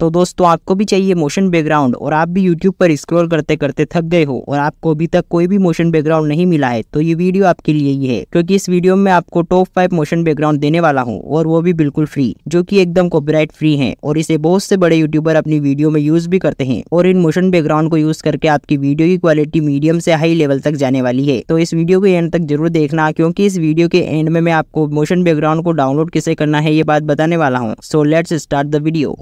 तो दोस्तों आपको भी चाहिए मोशन बैकग्राउंड और आप भी यूट्यूब पर स्क्रॉल करते करते थक गए हो और आपको अभी तक कोई भी मोशन बैकग्राउंड नहीं मिला है तो ये वीडियो आपके लिए ही है क्योंकि इस वीडियो में आपको टॉप फाइव मोशन बैकग्राउंड देने वाला हूँ और वो भी बिल्कुल फ्री जो की एकदम कॉपीराइट फ्री है और इसे बहुत से बड़े यूट्यूबर अपनी वीडियो में यूज भी करते हैं और इन मोशन बैकग्राउंड को यूज करके आपकी वीडियो की क्वालिटी मीडियम से हाई लेवल तक जाने वाली है तो इस वीडियो के एंड तक जरूर देखना क्योंकि इस वीडियो के एंड में मैं आपको मोशन बैकग्राउंड को डाउनलोड कैसे करना है ये बात बताने वाला हूँ so let's start the video